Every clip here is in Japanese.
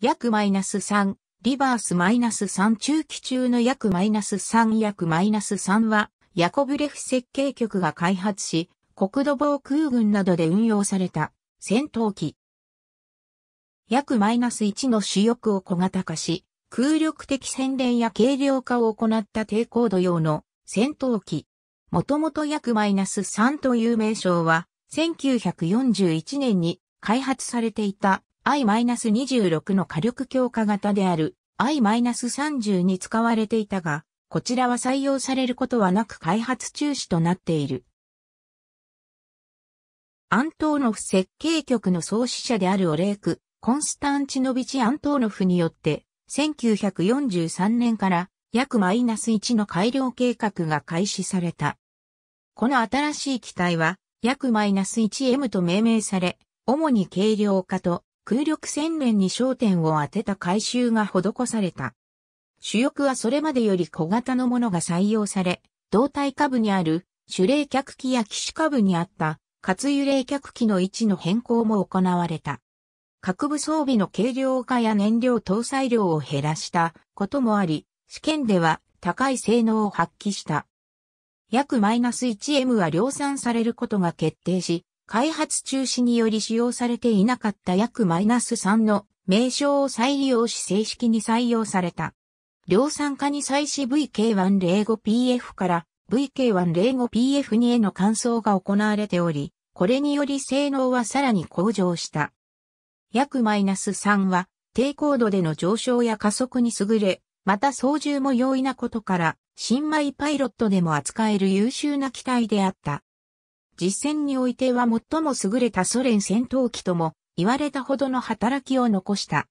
約マイナス3、リバースマイナス3中期中の約マイナス3約マイナス3は、ヤコブレフ設計局が開発し、国土防空軍などで運用された戦闘機。約マイナス1の主翼を小型化し、空力的洗練や軽量化を行った低高度用の戦闘機。もともと約マイナス3という名称は、1941年に開発されていた I-26 の火力強化型である I-30 に使われていたが、こちらは採用されることはなく開発中止となっている。アントーノフ設計局の創始者であるオレーク、コンスタンチノビチ・アントーノフによって、1943年から約マイナス1の改良計画が開始された。この新しい機体は、約マイナス 1M と命名され、主に軽量化と空力洗練に焦点を当てた改修が施された。主翼はそれまでより小型のものが採用され、胴体下部にある主冷却機や機種下部にあった活油冷却機の位置の変更も行われた。各部装備の軽量化や燃料搭載量を減らしたこともあり、試験では高い性能を発揮した。約マイナス 1M は量産されることが決定し、開発中止により使用されていなかった約マイナス3の名称を再利用し正式に採用された。量産化に際し VK105PF から VK105PF2 への換装が行われており、これにより性能はさらに向上した。約マイナス3は低高度での上昇や加速に優れ、また操縦も容易なことから、新米パイロットでも扱える優秀な機体であった。実戦においては最も優れたソ連戦闘機とも言われたほどの働きを残した。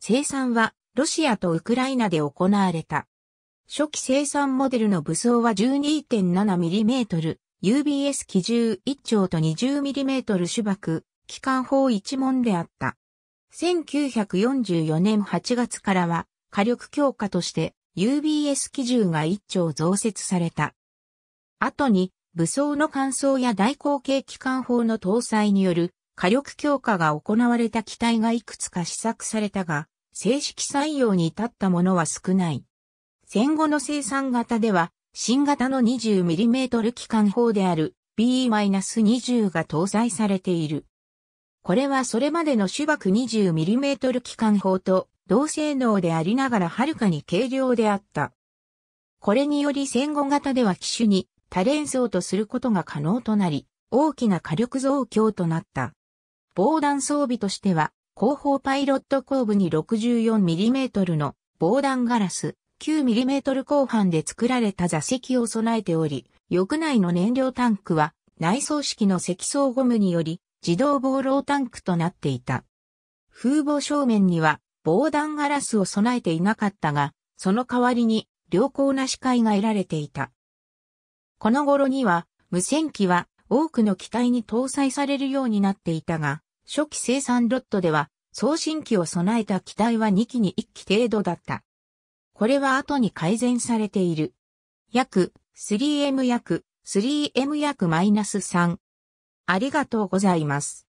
生産はロシアとウクライナで行われた。初期生産モデルの武装は 12.7mm、UBS 機銃1丁と 20mm 主爆、機関砲1門であった。1944年8月からは火力強化として UBS 機銃が1丁増設された。後に武装の乾燥や大口径機関砲の搭載による火力強化が行われた機体がいくつか試作されたが、正式採用に至ったものは少ない。戦後の生産型では、新型の 20mm 機関砲である B-20 が搭載されている。これはそれまでの主爆 20mm 機関砲と同性能でありながらはるかに軽量であった。これにより戦後型では機種に多連装とすることが可能となり、大きな火力増強となった。防弾装備としては、後方パイロット後部に 64mm の防弾ガラス 9mm 後半で作られた座席を備えており、翼内の燃料タンクは内装式の積層ゴムにより自動防漏タンクとなっていた。風防正面には防弾ガラスを備えていなかったが、その代わりに良好な視界が得られていた。この頃には、無線機は多くの機体に搭載されるようになっていたが、初期生産ロットでは送信機を備えた機体は2機に1機程度だった。これは後に改善されている。約 3M 約 3M 約マイナス3。ありがとうございます。